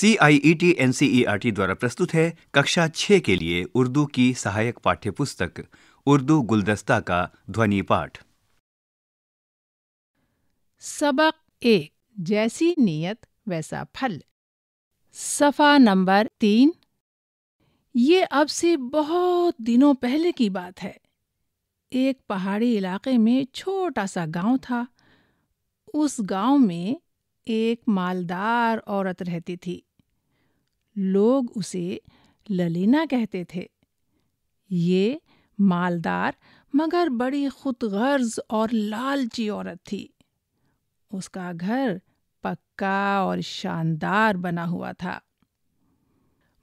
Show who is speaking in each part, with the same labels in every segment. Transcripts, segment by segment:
Speaker 1: C I E T N C E R T द्वारा प्रस्तुत है कक्षा छः के लिए उर्दू की सहायक पाठ्य पुस्तक उर्दू गुलदस्ता का ध्वनि पाठ सबक एक जैसी नीयत वैसा फल सफ़ा नंबर तीन ये अब से बहुत दिनों पहले की बात है एक पहाड़ी इलाके में छोटा सा गांव था उस गांव में एक मालदार औरत रहती थी लोग उसे ललीना कहते थे ये मालदार मगर बड़ी खुदगर्ज और लालची औरत थी उसका घर पक्का और शानदार बना हुआ था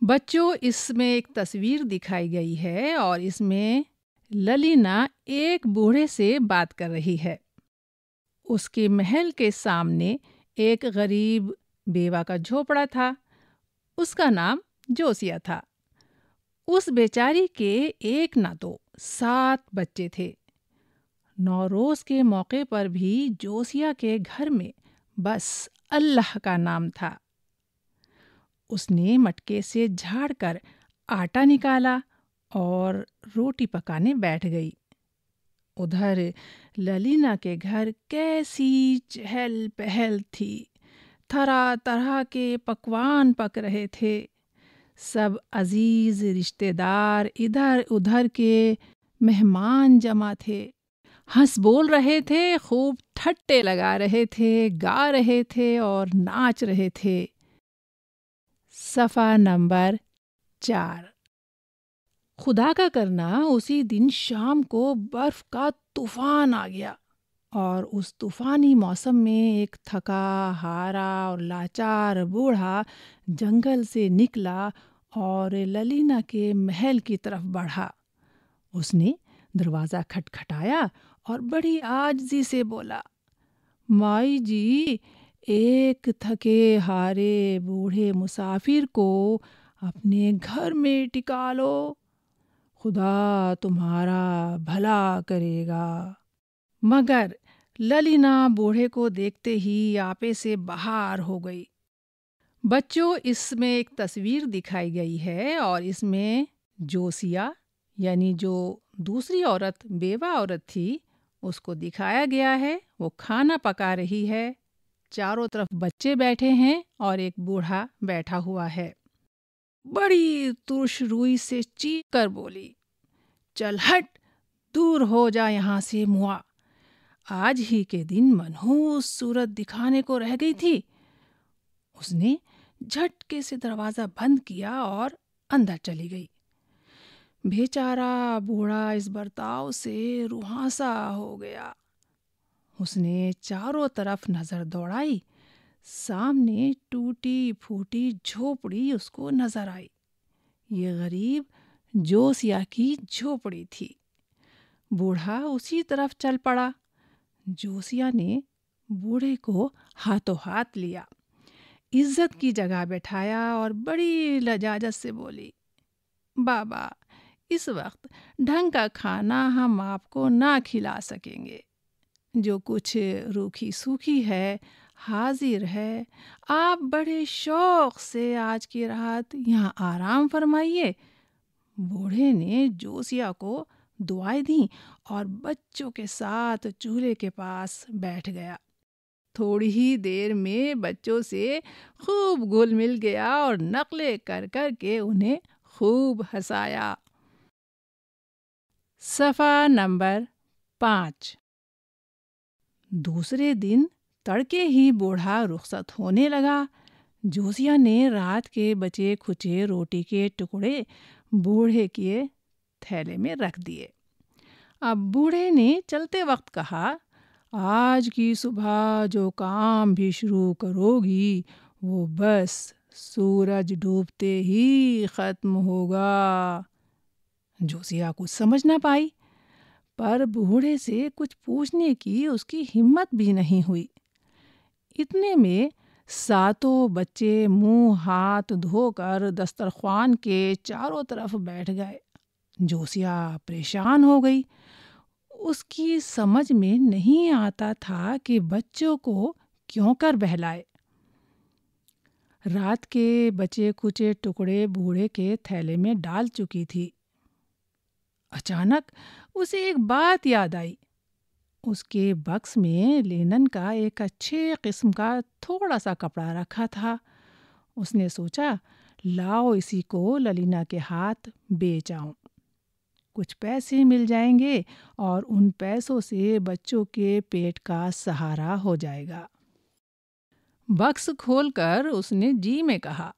Speaker 1: बच्चों इसमें एक तस्वीर दिखाई गई है और इसमें ललीना एक बूढ़े से बात कर रही है उसके महल के सामने एक गरीब बेवा का झोपड़ा था उसका नाम जोसिया था उस बेचारी के एक ना तो सात बच्चे थे नौरोज के मौके पर भी जोसिया के घर में बस अल्लाह का नाम था उसने मटके से झाड़कर आटा निकाला और रोटी पकाने बैठ गई उधर ललीना के घर कैसी चहल पहल थी तरह तरह के पकवान पक रहे थे सब अजीज़ रिश्तेदार इधर उधर के मेहमान जमा थे हंस बोल रहे थे खूब ठट्टे लगा रहे थे गा रहे थे और नाच रहे थे सफ़ा नंबर चार खुदा का करना उसी दिन शाम को बर्फ का तूफान आ गया और उस तूफानी मौसम में एक थका हारा और लाचार बूढ़ा जंगल से निकला और ललीना के महल की तरफ बढ़ा उसने दरवाज़ा खटखटाया और बड़ी आजजी से बोला माई जी एक थके हारे बूढ़े मुसाफिर को अपने घर में टिका लो खुदा तुम्हारा भला करेगा मगर ललीना बूढ़े को देखते ही आपे से बाहर हो गई बच्चों इसमें एक तस्वीर दिखाई गई है और इसमें जोसिया यानी जो दूसरी औरत बेवा औरत थी उसको दिखाया गया है वो खाना पका रही है चारों तरफ बच्चे बैठे हैं और एक बूढ़ा बैठा हुआ है बड़ी तुरश रुई से चीख कर बोली चल हट दूर हो जा यहाँ से मुआ आज ही के दिन मनहूस सूरत दिखाने को रह गई थी उसने झटके से दरवाज़ा बंद किया और अंदर चली गई बेचारा बूढ़ा इस बर्ताव से रुहासा हो गया उसने चारों तरफ नज़र दौड़ाई सामने टूटी फूटी झोपड़ी उसको नजर आई ये गरीब जोसिया की झोपड़ी थी बूढ़ा उसी तरफ चल पड़ा जोसिया ने बूढ़े को हाथों हाथ लिया इज्जत की जगह बैठाया और बड़ी लजाजत से बोली बाबा इस वक्त ढंग का खाना हम आपको ना खिला सकेंगे जो कुछ रूखी सूखी है हाजिर है आप बड़े शौक से आज की रात यहाँ आराम फरमाइए बूढ़े ने जोसिया को दुआएं दी और बच्चों के साथ चूल्हे के पास बैठ गया थोड़ी ही देर में बच्चों से खूब घुल मिल गया और नकले कर कर के उन्हें खूब हंसाया सफ़ा नंबर पाँच दूसरे दिन तड़के ही बूढ़ा रुखसत होने लगा जोसिया ने रात के बचे खुचे रोटी के टुकड़े बूढ़े के थैले में रख दिए अब बूढ़े ने चलते वक्त कहा आज की सुबह जो काम भी शुरू करोगी वो बस सूरज डूबते ही ख़त्म होगा जोसिया कुछ समझ ना पाई पर बूढ़े से कुछ पूछने की उसकी हिम्मत भी नहीं हुई इतने में सातों बच्चे मुंह हाथ धोकर दस्तरखान के चारों तरफ बैठ गए जोसिया परेशान हो गई उसकी समझ में नहीं आता था कि बच्चों को क्यों कर बहलाए रात के बचे कुचे टुकड़े बूढ़े के थैले में डाल चुकी थी अचानक उसे एक बात याद आई उसके बक्स में लेनन का एक अच्छे किस्म का थोड़ा सा कपड़ा रखा था उसने सोचा लाओ इसी को ललीना के हाथ बेच आऊँ कुछ पैसे मिल जाएंगे और उन पैसों से बच्चों के पेट का सहारा हो जाएगा बक्स खोलकर उसने जी में कहा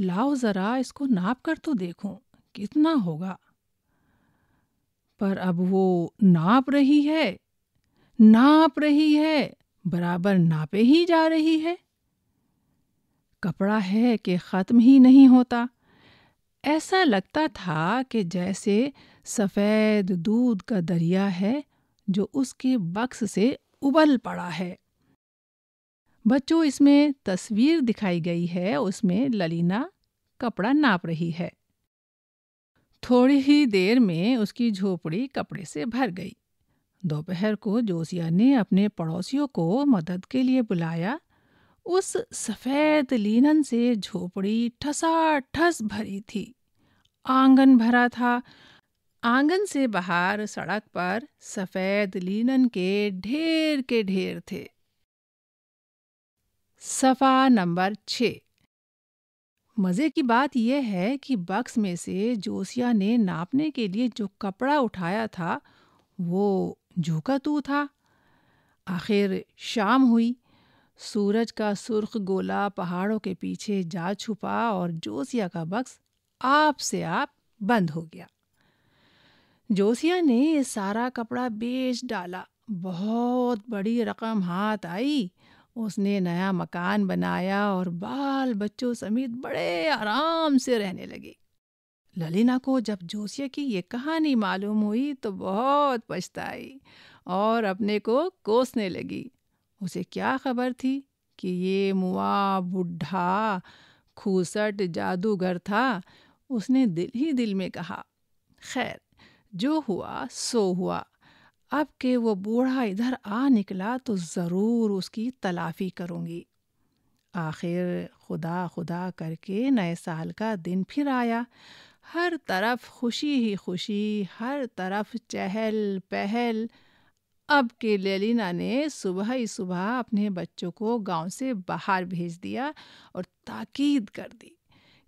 Speaker 1: लाओ ज़रा इसको नाप कर तो देखूं कितना होगा पर अब वो नाप रही है नाप रही है बराबर नापे ही जा रही है कपड़ा है कि ख़त्म ही नहीं होता ऐसा लगता था कि जैसे सफ़ेद दूध का दरिया है जो उसके बक्स से उबल पड़ा है बच्चों इसमें तस्वीर दिखाई गई है उसमें ललीना कपड़ा नाप रही है थोड़ी ही देर में उसकी झोपड़ी कपड़े से भर गई दोपहर को जोसिया ने अपने पड़ोसियों को मदद के लिए बुलाया उस सफ़ेद लीनन से झोपड़ी ठसा ठस भरी थी आंगन भरा था आंगन से बाहर सड़क पर सफ़ेद लीनन के ढेर के ढेर थे सफ़ा नंबर छ मज़े की बात यह है कि बक्स में से जोसिया ने नापने के लिए जो कपड़ा उठाया था वो झोंका तू था आखिर शाम हुई सूरज का सुर्ख गोला पहाड़ों के पीछे जा छुपा और जोसिया का बक्स आप से आप बंद हो गया जोसिया ने सारा कपड़ा बेच डाला बहुत बड़ी रकम हाथ आई उसने नया मकान बनाया और बाल बच्चों समेत बड़े आराम से रहने लगे ललिना को जब जोशिया की ये कहानी मालूम हुई तो बहुत पछताई और अपने को कोसने लगी उसे क्या खबर थी कि ये मुआ बुढ़ा खूसट जादूगर था उसने दिल ही दिल में कहा खैर जो हुआ सो हुआ अब के वो बूढ़ा इधर आ निकला तो ज़रूर उसकी तलाफ़ी करूँगी आखिर खुदा खुदा करके नए साल का दिन फिर आया हर तरफ खुशी ही खुशी हर तरफ चहल पहल अब के लेलिना ने सुबह ही सुबह अपने बच्चों को गांव से बाहर भेज दिया और ताकीद कर दी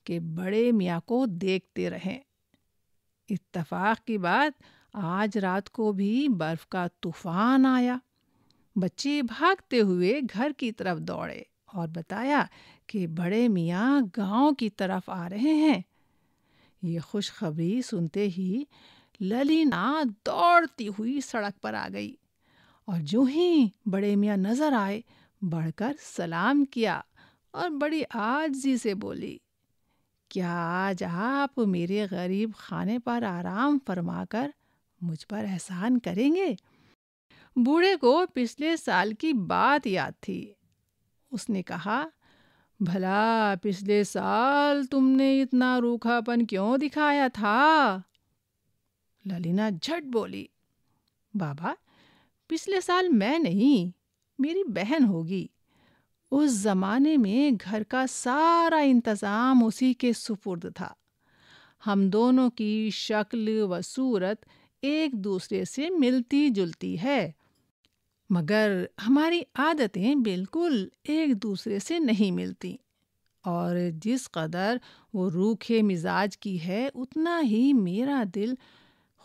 Speaker 1: कि बड़े मियाँ को देखते रहें इत्तफाक की बात आज रात को भी बर्फ का तूफान आया बच्चे भागते हुए घर की तरफ दौड़े और बताया कि बड़े मियाँ गांव की तरफ आ रहे हैं ये खुशखबरी सुनते ही ललीना दौड़ती हुई सड़क पर आ गई और जो ही बड़े मियाँ नजर आए बढ़कर सलाम किया और बड़ी आजी से बोली क्या आज आप मेरे गरीब खाने पर आराम फरमाकर मुझ पर एहसान करेंगे बूढ़े को पिछले साल की बात याद थी उसने कहा भला पिछले साल तुमने इतना रूखापन क्यों दिखाया था ललिना झट बोली बाबा पिछले साल मैं नहीं मेरी बहन होगी उस जमाने में घर का सारा इंतज़ाम उसी के सुपुर्द था हम दोनों की शक्ल व सूरत एक दूसरे से मिलती जुलती है मगर हमारी आदतें बिल्कुल एक दूसरे से नहीं मिलती और जिस कदर वो रूखे मिजाज की है उतना ही मेरा दिल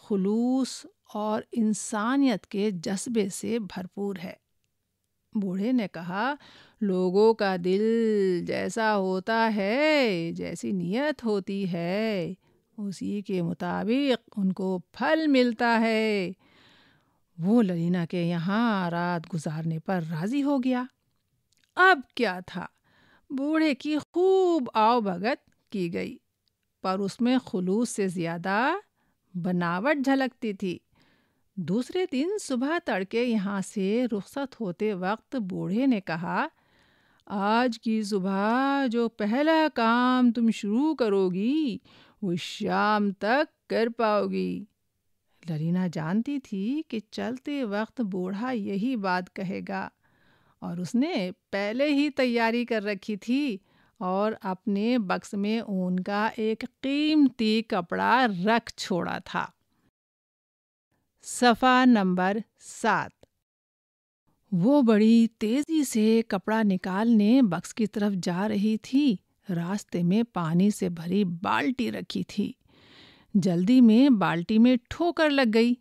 Speaker 1: खलूस और इंसानियत के जज्बे से भरपूर है बूढ़े ने कहा लोगों का दिल जैसा होता है जैसी नीयत होती है उसी के मुताबिक उनको फल मिलता है वो ललीना के यहाँ रात गुजारने पर राजी हो गया अब क्या था बूढ़े की खूब आओ भगत की गई पर उसमें खलूस से ज़्यादा बनावट झलकती थी दूसरे दिन सुबह तड़के यहाँ से रुखसत होते वक्त बूढ़े ने कहा आज की सुबह जो पहला काम तुम शुरू करोगी वो शाम तक कर पाओगी लरीना जानती थी कि चलते वक्त बूढ़ा यही बात कहेगा और उसने पहले ही तैयारी कर रखी थी और अपने बक्स में ऊन का एक कीमती कपड़ा रख छोड़ा था सफ़ा नंबर सात वो बड़ी तेज़ी से कपड़ा निकालने बक्स की तरफ जा रही थी रास्ते में पानी से भरी बाल्टी रखी थी जल्दी में बाल्टी में ठोकर लग गई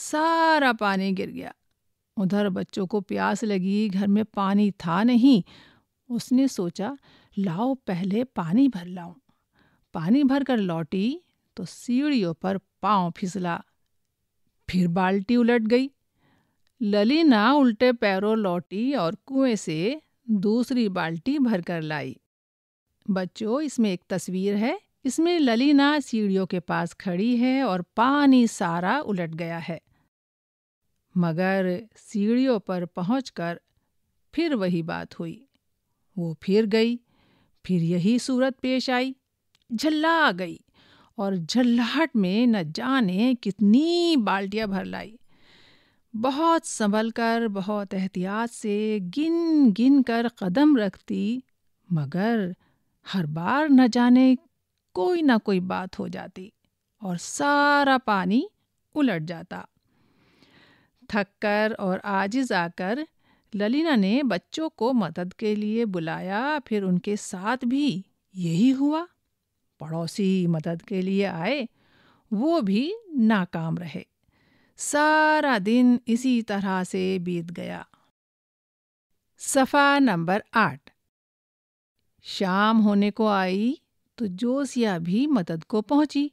Speaker 1: सारा पानी गिर गया उधर बच्चों को प्यास लगी घर में पानी था नहीं उसने सोचा लाओ पहले पानी भर लाऊं पानी भर कर लौटी तो सीढ़ियों पर पांव फिसला फिर बाल्टी उलट गई ललीना उल्टे पैरों लौटी और कुएं से दूसरी बाल्टी भरकर लाई बच्चों इसमें एक तस्वीर है इसमें ललीना सीढ़ियों के पास खड़ी है और पानी सारा उलट गया है मगर सीढ़ियों पर पहुंचकर फिर वही बात हुई वो फिर गई फिर यही सूरत पेश आई झल्ला आ गई और झल्लाहट में न जाने कितनी बाल्टियाँ भर लाई बहुत संभल कर बहुत एहतियात से गिन गिन कर कदम रखती मगर हर बार न जाने कोई ना कोई बात हो जाती और सारा पानी उलट जाता थक कर और आजिज आकर ललीना ने बच्चों को मदद के लिए बुलाया फिर उनके साथ भी यही हुआ पड़ोसी मदद के लिए आए वो भी नाकाम रहे सारा दिन इसी तरह से बीत गया सफ़ा नंबर आठ शाम होने को आई तो जोसिया भी मदद को पहुंची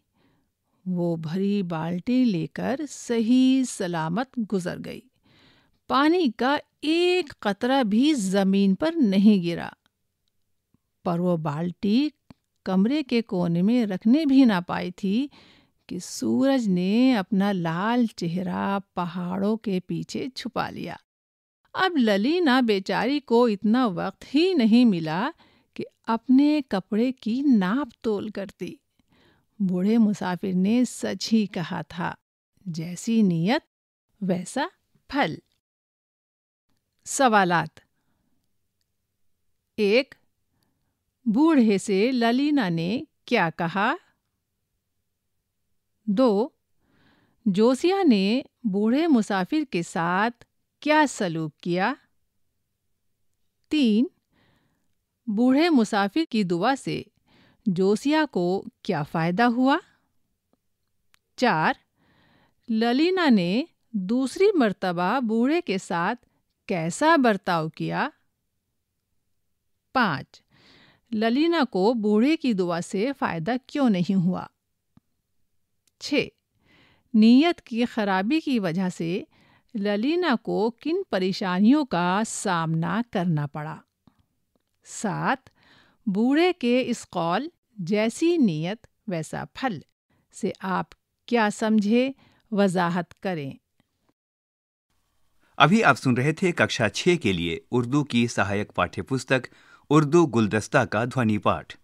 Speaker 1: वो भरी बाल्टी लेकर सही सलामत गुजर गई पानी का एक कतरा भी जमीन पर नहीं गिरा पर वो बाल्टी कमरे के कोने में रखने भी ना पाई थी कि सूरज ने अपना लाल चेहरा पहाड़ों के पीछे छुपा लिया अब ललीना बेचारी को इतना वक्त ही नहीं मिला अपने कपड़े की नाप तोल कर दी बूढ़े मुसाफिर ने सच ही कहा था जैसी नीयत वैसा फल सवालात एक बूढ़े से ललीना ने क्या कहा दो जोसिया ने बूढ़े मुसाफिर के साथ क्या सलूक किया तीन बूढ़े मुसाफिर की दुआ से जोसिया को क्या फायदा हुआ चार ललीना ने दूसरी मर्तबा बूढ़े के साथ कैसा बर्ताव किया पाँच ललीना को बूढ़े की दुआ से फ़ायदा क्यों नहीं हुआ छ नीयत की खराबी की वजह से ललीना को किन परेशानियों का सामना करना पड़ा सात बूढ़े के इस कौल जैसी नीयत वैसा फल से आप क्या समझे वजाहत करें अभी आप सुन रहे थे कक्षा छह के लिए उर्दू की सहायक पाठ्य पुस्तक उर्दू गुलदस्ता का ध्वनि पाठ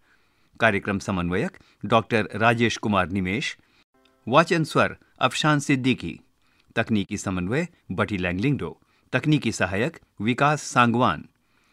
Speaker 1: कार्यक्रम समन्वयक डॉक्टर राजेश कुमार निमेश वाचन स्वर अफशान सिद्दीकी तकनीकी समन्वय बटी लैंगलिंगडो तकनीकी सहायक विकास सांगवान